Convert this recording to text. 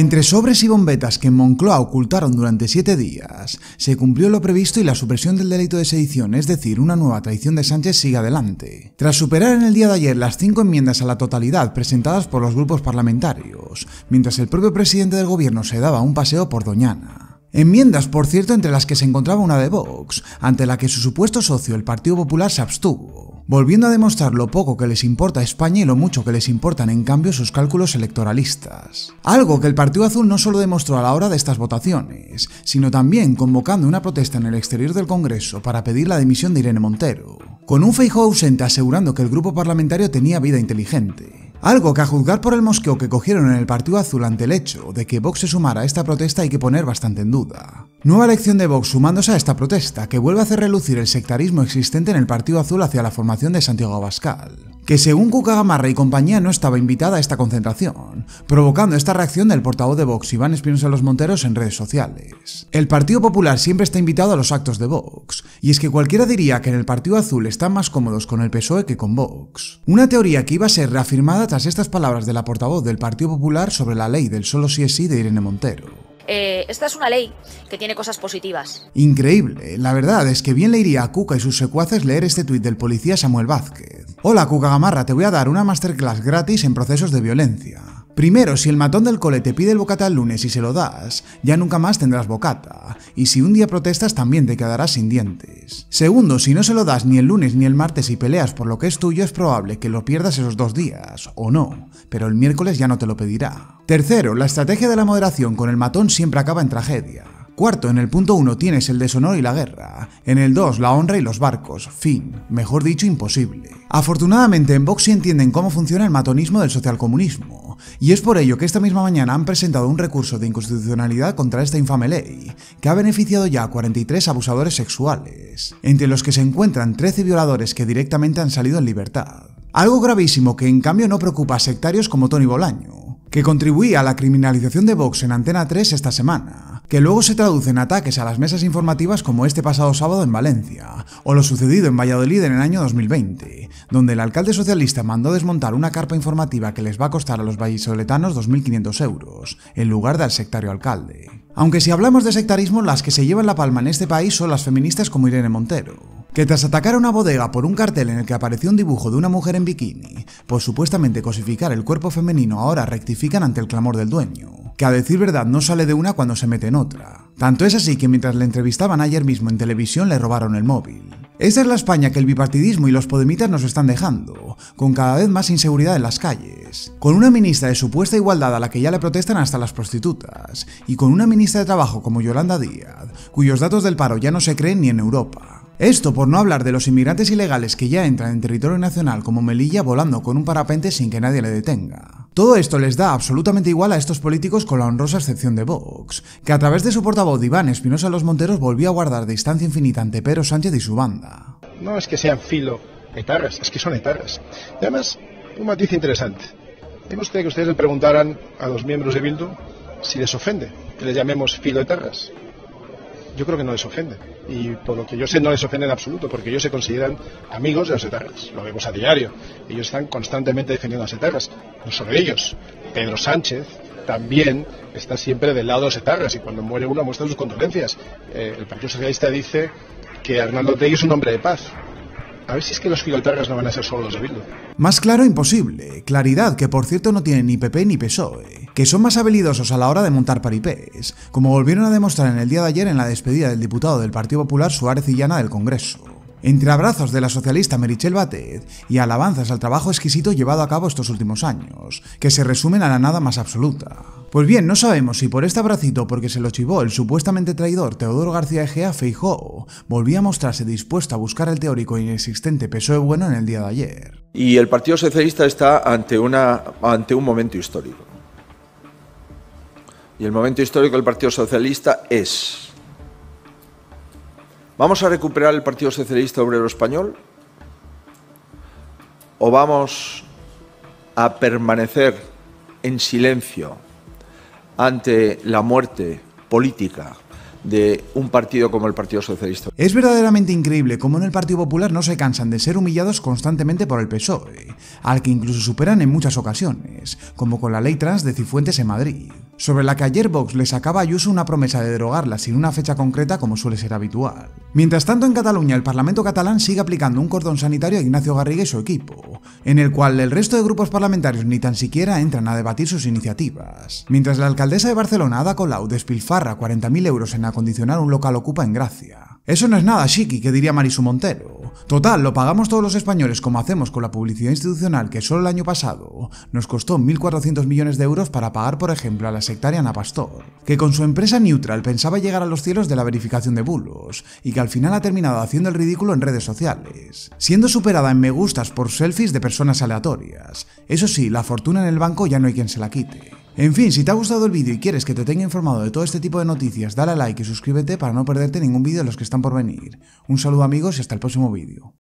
Entre sobres y bombetas que en Moncloa ocultaron durante siete días, se cumplió lo previsto y la supresión del delito de sedición, es decir, una nueva traición de Sánchez, sigue adelante. Tras superar en el día de ayer las cinco enmiendas a la totalidad presentadas por los grupos parlamentarios, mientras el propio presidente del gobierno se daba un paseo por Doñana. Enmiendas, por cierto, entre las que se encontraba una de Vox, ante la que su supuesto socio, el Partido Popular, se abstuvo volviendo a demostrar lo poco que les importa a España y lo mucho que les importan en cambio sus cálculos electoralistas. Algo que el Partido Azul no solo demostró a la hora de estas votaciones, sino también convocando una protesta en el exterior del Congreso para pedir la dimisión de Irene Montero, con un feijo ausente asegurando que el grupo parlamentario tenía vida inteligente. Algo que a juzgar por el mosqueo que cogieron en el Partido Azul ante el hecho de que Vox se sumara a esta protesta hay que poner bastante en duda. Nueva elección de Vox sumándose a esta protesta, que vuelve a hacer relucir el sectarismo existente en el Partido Azul hacia la formación de Santiago Abascal, que según Cuca y compañía no estaba invitada a esta concentración, provocando esta reacción del portavoz de Vox Iván Espinosa Los Monteros en redes sociales. El Partido Popular siempre está invitado a los actos de Vox, y es que cualquiera diría que en el Partido Azul están más cómodos con el PSOE que con Vox. Una teoría que iba a ser reafirmada tras estas palabras de la portavoz del Partido Popular sobre la ley del solo sí es sí de Irene Montero. Eh, esta es una ley que tiene cosas positivas. Increíble. La verdad es que bien le iría a Cuca y sus secuaces leer este tuit del policía Samuel Vázquez. Hola Cuca Gamarra, te voy a dar una masterclass gratis en procesos de violencia. Primero, si el matón del cole te pide el bocata el lunes y se lo das, ya nunca más tendrás bocata, y si un día protestas también te quedarás sin dientes. Segundo, si no se lo das ni el lunes ni el martes y peleas por lo que es tuyo, es probable que lo pierdas esos dos días, o no, pero el miércoles ya no te lo pedirá. Tercero, la estrategia de la moderación con el matón siempre acaba en tragedia. Cuarto, en el punto 1 tienes el deshonor y la guerra. En el 2, la honra y los barcos. Fin. Mejor dicho, imposible. Afortunadamente en Vox entienden cómo funciona el matonismo del socialcomunismo y es por ello que esta misma mañana han presentado un recurso de inconstitucionalidad contra esta infame ley, que ha beneficiado ya a 43 abusadores sexuales, entre los que se encuentran 13 violadores que directamente han salido en libertad. Algo gravísimo que en cambio no preocupa a sectarios como Tony Bolaño, que contribuía a la criminalización de Vox en Antena 3 esta semana que luego se traducen ataques a las mesas informativas como este pasado sábado en Valencia, o lo sucedido en Valladolid en el año 2020, donde el alcalde socialista mandó desmontar una carpa informativa que les va a costar a los vallisoletanos 2.500 euros, en lugar del sectario alcalde. Aunque si hablamos de sectarismo, las que se llevan la palma en este país son las feministas como Irene Montero, que tras atacar a una bodega por un cartel en el que apareció un dibujo de una mujer en bikini, por supuestamente cosificar el cuerpo femenino ahora rectifican ante el clamor del dueño, que a decir verdad no sale de una cuando se mete en otra. Tanto es así que mientras le entrevistaban ayer mismo en televisión le robaron el móvil. Esta es la España que el bipartidismo y los podemitas nos están dejando, con cada vez más inseguridad en las calles, con una ministra de supuesta igualdad a la que ya le protestan hasta las prostitutas, y con una ministra de trabajo como Yolanda Díaz, cuyos datos del paro ya no se creen ni en Europa. Esto por no hablar de los inmigrantes ilegales que ya entran en territorio nacional como Melilla volando con un parapente sin que nadie le detenga. Todo esto les da absolutamente igual a estos políticos con la honrosa excepción de Vox, que a través de su portavoz Iván Espinosa Los Monteros volvió a guardar distancia infinita ante Pedro Sánchez y su banda. No es que sean filo es que son etarras. Y además, un matiz interesante. Me usted que ustedes le preguntaran a los miembros de Bildu si les ofende que les llamemos filoetarras yo creo que no les ofende. Y por lo que yo sé, no les ofende en absoluto, porque ellos se consideran amigos de los etarras. Lo vemos a diario. Ellos están constantemente defendiendo a los etarras. No solo ellos. Pedro Sánchez también está siempre del lado de los etarras y cuando muere uno muestra sus condolencias. Eh, el Partido Socialista dice que Hernando Tegui es un hombre de paz. A ver si es que los filotargas no van a ser solo los de Más claro imposible. Claridad, que por cierto no tiene ni PP ni PSOE. Que son más habilidosos a la hora de montar paripés, como volvieron a demostrar en el día de ayer en la despedida del diputado del Partido Popular Suárez llana del Congreso. Entre abrazos de la socialista Merichel Batet y alabanzas al trabajo exquisito llevado a cabo estos últimos años, que se resumen a la nada más absoluta. Pues bien, no sabemos si por este abracito porque se lo chivó el supuestamente traidor Teodoro García Ejea, Feijó volvía a mostrarse dispuesto a buscar el teórico inexistente PSOE bueno en el día de ayer. Y el Partido Socialista está ante, una, ante un momento histórico. Y el momento histórico del Partido Socialista es... ¿Vamos a recuperar el Partido Socialista Obrero Español? ¿O vamos a permanecer en silencio ante la muerte política de un partido como el Partido Socialista. Es verdaderamente increíble cómo en el Partido Popular no se cansan de ser humillados constantemente por el PSOE, al que incluso superan en muchas ocasiones, como con la ley trans de Cifuentes en Madrid, sobre la que ayer Vox le sacaba a Ayuso una promesa de derogarla sin una fecha concreta como suele ser habitual. Mientras tanto en Cataluña el Parlamento catalán sigue aplicando un cordón sanitario a Ignacio Garriga y su equipo, en el cual el resto de grupos parlamentarios ni tan siquiera entran a debatir sus iniciativas. Mientras la alcaldesa de Barcelona, Ada Colau, despilfarra 40.000 euros en acondicionar un local ocupa en Gracia, eso no es nada, chiqui que diría Marisu Montero. Total, lo pagamos todos los españoles como hacemos con la publicidad institucional que solo el año pasado nos costó 1.400 millones de euros para pagar, por ejemplo, a la sectaria Ana Pastor, que con su empresa Neutral pensaba llegar a los cielos de la verificación de bulos y que al final ha terminado haciendo el ridículo en redes sociales, siendo superada en me gustas por selfies de personas aleatorias. Eso sí, la fortuna en el banco ya no hay quien se la quite. En fin, si te ha gustado el vídeo y quieres que te tenga informado de todo este tipo de noticias, dale a like y suscríbete para no perderte ningún vídeo de los que están por venir. Un saludo amigos y hasta el próximo vídeo.